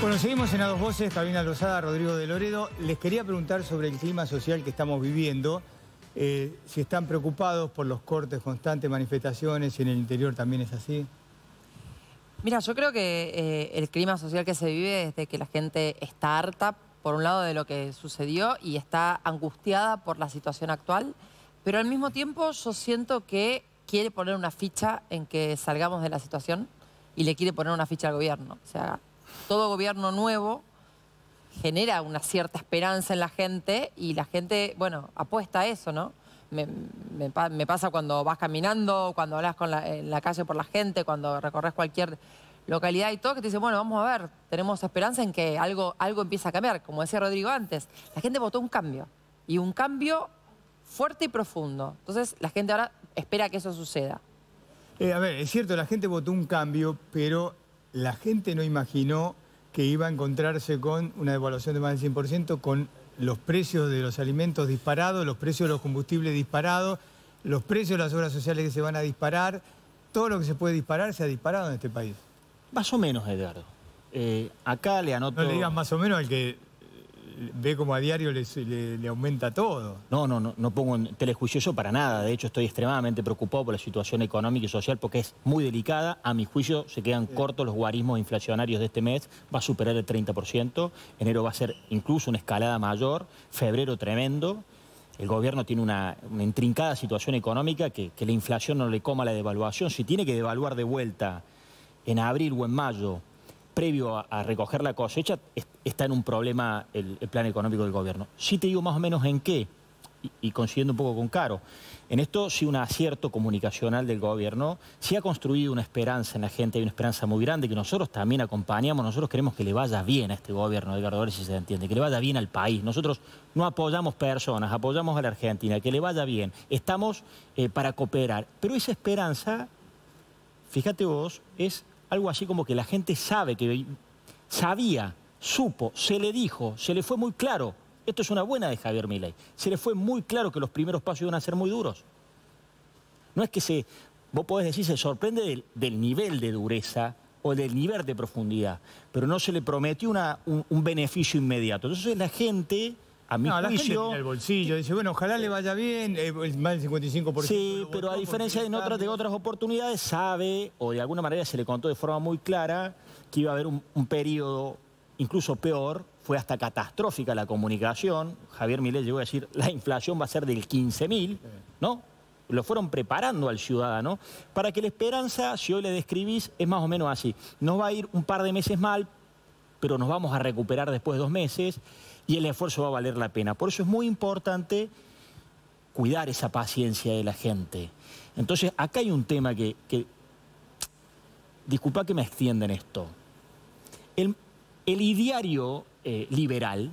Bueno, seguimos en A Dos Voces, Carolina Lozada, Rodrigo de Loredo. Les quería preguntar sobre el clima social que estamos viviendo, eh, si están preocupados por los cortes constantes, manifestaciones, si en el interior también es así. Mira, yo creo que eh, el clima social que se vive es de que la gente está harta, por un lado, de lo que sucedió y está angustiada por la situación actual, pero al mismo tiempo yo siento que quiere poner una ficha en que salgamos de la situación y le quiere poner una ficha al gobierno. O sea, todo gobierno nuevo genera una cierta esperanza en la gente y la gente, bueno, apuesta a eso, ¿no? Me, pasa cuando vas caminando, cuando hablas con la, en la calle por la gente, cuando recorres cualquier localidad y todo, que te dicen, bueno, vamos a ver, tenemos esperanza en que algo, algo empiece a cambiar. Como decía Rodrigo antes, la gente votó un cambio y un cambio fuerte y profundo. Entonces la gente ahora espera que eso suceda. Eh, a ver, es cierto, la gente votó un cambio, pero la gente no imaginó que iba a encontrarse con una devaluación de más del 100%, con los precios de los alimentos disparados, los precios de los combustibles disparados, los precios de las obras sociales que se van a disparar, todo lo que se puede disparar se ha disparado en este país. Más o menos, Edgardo. Eh, acá le anoto... No le digas más o menos al que ve como a diario le, aumenta todo. No, no, no, no pongo en telejuicioso para nada. De hecho, estoy extremadamente preocupado por la situación económica y social porque es muy delicada. A mi juicio, se quedan cortos los guarismos inflacionarios de este mes. Va a superar el 30%. Enero va a ser incluso una escalada mayor. Febrero tremendo. El gobierno tiene una, intrincada situación económica que, que la inflación no le coma la devaluación. Si tiene que devaluar de vuelta en abril o en mayo previo a, recoger la cosecha, está en un problema el, plan económico del gobierno. Sí te digo más o menos en qué, y, consiguiendo un poco con Caro. En esto sí un acierto comunicacional del gobierno, sí ha construido una esperanza en la gente, hay una esperanza muy grande que nosotros también acompañamos, nosotros queremos que le vaya bien a este gobierno de Gardores, si se entiende, que le vaya bien al país. Nosotros no apoyamos personas, apoyamos a la Argentina, que le vaya bien. Estamos eh, para cooperar, pero esa esperanza, fíjate vos, es algo así como que la gente sabe, que sabía, supo, se le dijo, se le fue muy claro. Esto es una buena de Javier Milei. Se le fue muy claro que los primeros pasos iban a ser muy duros. No es que se, vos podés decir, se sorprende del, nivel de dureza o del nivel de profundidad, pero no se le prometió una, un beneficio inmediato. Entonces la gente a mí me el bolsillo, dice, bueno, ojalá le vaya bien, eh, el más del 55%. Sí, pero a diferencia de, otras, de otras oportunidades, sabe, o de alguna manera se le contó de forma muy clara, que iba a haber un, periodo incluso peor, fue hasta catastrófica la comunicación. Javier Milet llegó a decir, la inflación va a ser del 15.000, ¿no? Lo fueron preparando al ciudadano para que la esperanza, si hoy le describís, es más o menos así. Nos va a ir un par de meses mal, pero nos vamos a recuperar después de dos meses y el esfuerzo va a valer la pena. Por eso es muy importante cuidar esa paciencia de la gente. Entonces, acá hay un tema que... disculpa que me extienden esto. El, el ideario eh, liberal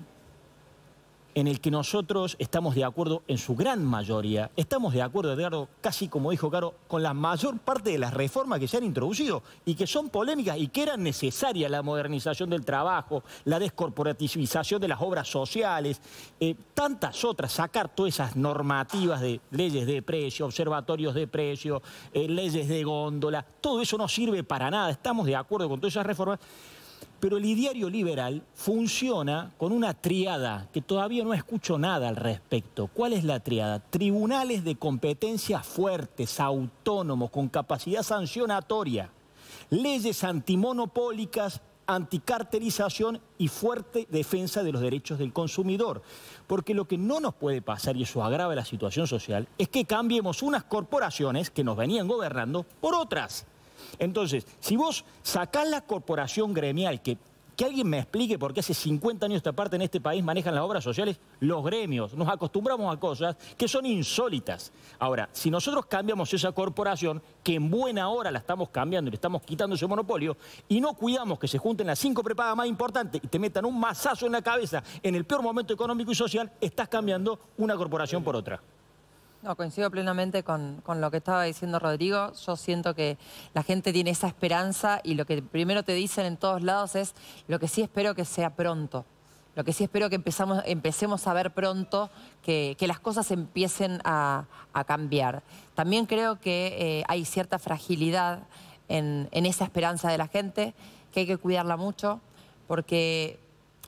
en el que nosotros estamos de acuerdo en su gran mayoría. Estamos de acuerdo, Edgardo, casi como dijo Caro, con la mayor parte de las reformas que se han introducido y que son polémicas y que eran necesarias, la modernización del trabajo, la descorporativización de las obras sociales, eh, tantas otras, sacar todas esas normativas de leyes de precio, observatorios de precio, eh, leyes de góndola, todo eso no sirve para nada, estamos de acuerdo con todas esas reformas. Pero el ideario liberal funciona con una triada que todavía no escucho nada al respecto. ¿Cuál es la triada? Tribunales de competencias fuertes, autónomos, con capacidad sancionatoria, leyes antimonopólicas, anticarterización y fuerte defensa de los derechos del consumidor. Porque lo que no nos puede pasar, y eso agrava la situación social, es que cambiemos unas corporaciones que nos venían gobernando por otras. Entonces, si vos sacás la corporación gremial, que, alguien me explique por qué hace 50 años esta parte en este país manejan las obras sociales los gremios, nos acostumbramos a cosas que son insólitas. Ahora, si nosotros cambiamos esa corporación, que en buena hora la estamos cambiando y le estamos quitando ese monopolio, y no cuidamos que se junten las cinco prepagas más importantes y te metan un mazazo en la cabeza en el peor momento económico y social, estás cambiando una corporación por otra. No, coincido plenamente con, lo que estaba diciendo Rodrigo. Yo siento que la gente tiene esa esperanza y lo que primero te dicen en todos lados es lo que sí espero que sea pronto. Lo que sí espero que empezamos, empecemos a ver pronto que, las cosas empiecen a, cambiar. También creo que eh, hay cierta fragilidad en esa esperanza de la gente, que hay que cuidarla mucho, porque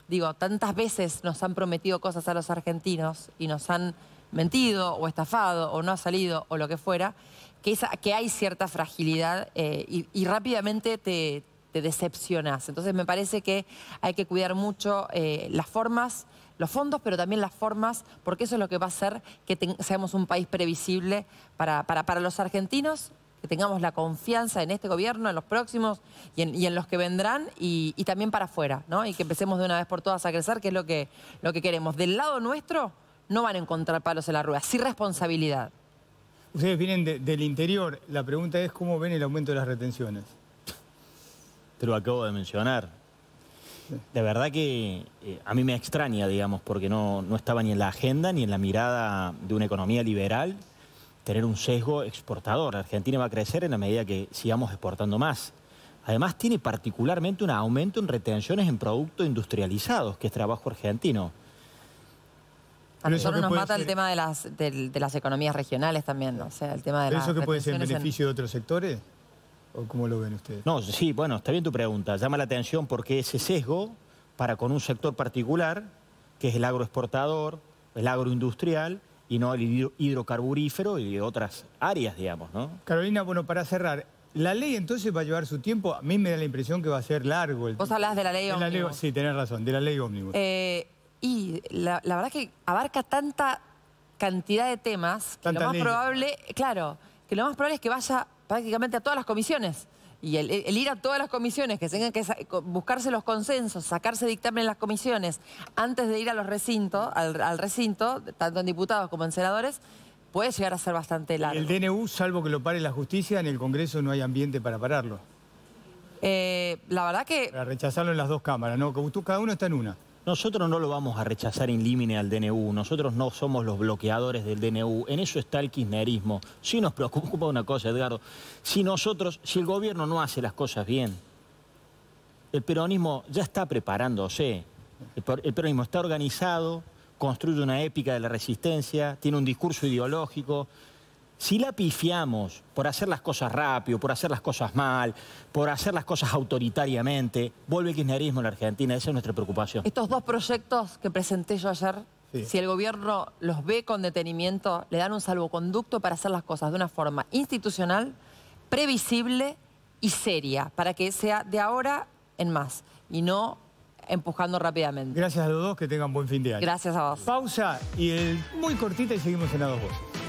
digo, tantas veces nos han prometido cosas a los argentinos y nos han mentido o estafado o no ha salido o lo que fuera, que, esa, que hay cierta fragilidad eh, y, rápidamente te, te decepcionas. Entonces me parece que hay que cuidar mucho eh, las formas, los fondos, pero también las formas, porque eso es lo que va a hacer que seamos un país previsible para, para, los argentinos, que tengamos la confianza en este gobierno, en los próximos y en, los que vendrán, y, también para afuera, Y que empecemos de una vez por todas a crecer, que es lo que, lo que queremos. Del lado nuestro no van a encontrar palos en la rueda, sin responsabilidad. Ustedes vienen del interior, la pregunta es cómo ven el aumento de las retenciones. Te lo acabo de mencionar. De verdad que eh, a mí me extraña, digamos, porque no, no estaba ni en la agenda ni en la mirada de una economía liberal tener un sesgo exportador. Argentina va a crecer en la medida que sigamos exportando más. Además, tiene particularmente un aumento en retenciones en productos industrializados, que es trabajo argentino. A nosotros nos mata el tema de las, de, las economías regionales también, ¿no? o sea, el tema de ¿Pero ¿Eso que puede ser en beneficio de otros sectores? ¿O cómo lo ven ustedes? No, sí, bueno, está bien tu pregunta. Llama la atención porque ese sesgo para con un sector particular, que es el agroexportador, el agroindustrial, y no el hidrocarburífero y otras áreas, digamos, ¿no? Carolina, bueno, para cerrar, la ley entonces va a llevar su tiempo, a mí me da la impresión que va a ser largo. El... Vos hablás de la ley ómnibus. Sí, tenés razón, de la ley ómnibus. Eh, y la, verdad es que abarca tanta cantidad de temas que lo más probable, claro, que lo más probable es que vaya prácticamente a todas las comisiones. Y el, ir a todas las comisiones, que tengan que buscarse los consensos, sacarse dictamen en las comisiones antes de ir a los recintos, al, recinto, tanto en diputados como en senadores, puede llegar a ser bastante largo. El DNU, salvo que lo pare la justicia, en el Congreso no hay ambiente para pararlo. Eh, la verdad que... Para rechazarlo en las dos cámaras, ¿no? Cada uno está en una. Nosotros no lo vamos a rechazar en limine al DNU, nosotros no somos los bloqueadores del DNU, en eso está el kirchnerismo. Sí nos preocupa una cosa, Edgardo, si nosotros, si el gobierno no hace las cosas bien, el peronismo ya está preparándose, el peronismo está organizado, construye una épica de la resistencia, tiene un discurso ideológico, si la pifiamos por hacer las cosas rápido, por hacer las cosas mal, por hacer las cosas autoritariamente, vuelve el kirchnerismo en la Argentina, esa es nuestra preocupación. Estos dos proyectos que presenté yo ayer, si el gobierno los ve con detenimiento, le dan un salvoconducto para hacer las cosas de una forma institucional, previsible y seria, para que sea de ahora en más y no empujando rápidamente. Gracias a los dos, que tengan buen fin de año. Gracias a vos. Pausa y muy cortita y seguimos en la dos